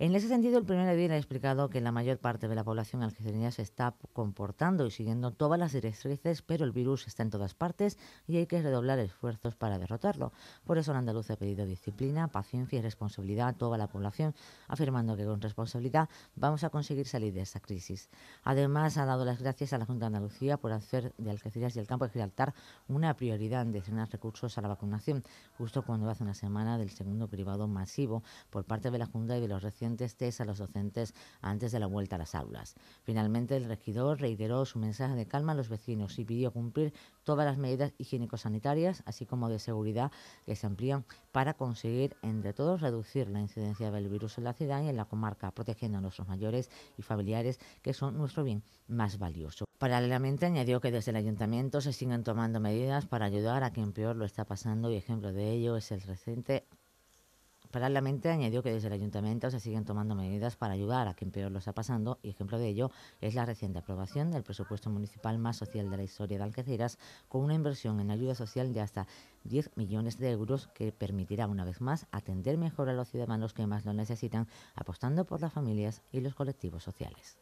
En ese sentido, el primer edil ha explicado que la mayor parte de la población algecireña se está comportando y siguiendo todas las directrices, pero el virus está en todas partes y hay que redoblar esfuerzos para derrotarlo. Por eso, la andaluz ha pedido disciplina, paciencia y responsabilidad a toda la población, afirmando que con responsabilidad vamos a conseguir salir de esta crisis. Además, ha dado las gracias a la Junta de Andalucía por hacer de Algeciras y el campo de Gibraltar una prioridad en destinar recursos a la vacunación, justo cuando hace una semana del segundo privado masivo por parte de la Junta y de los recién suficientes test a los docentes antes de la vuelta a las aulas. Finalmente, el regidor reiteró su mensaje de calma a los vecinos y pidió cumplir todas las medidas higiénico-sanitarias, así como de seguridad que se amplían para conseguir entre todos reducir la incidencia del virus en la ciudad y en la comarca, protegiendo a nuestros mayores y familiares, que son nuestro bien más valioso. Paralelamente, añadió que desde el ayuntamiento se siguen tomando medidas para ayudar a quien peor lo está pasando y ejemplo de ello es el reciente Paralelamente añadió que desde el ayuntamiento se siguen tomando medidas para ayudar a quien peor lo está pasando y ejemplo de ello es la reciente aprobación del presupuesto municipal más social de la historia de Algeciras con una inversión en ayuda social de hasta 10 millones de euros que permitirá una vez más atender mejor a los ciudadanos que más lo necesitan apostando por las familias y los colectivos sociales.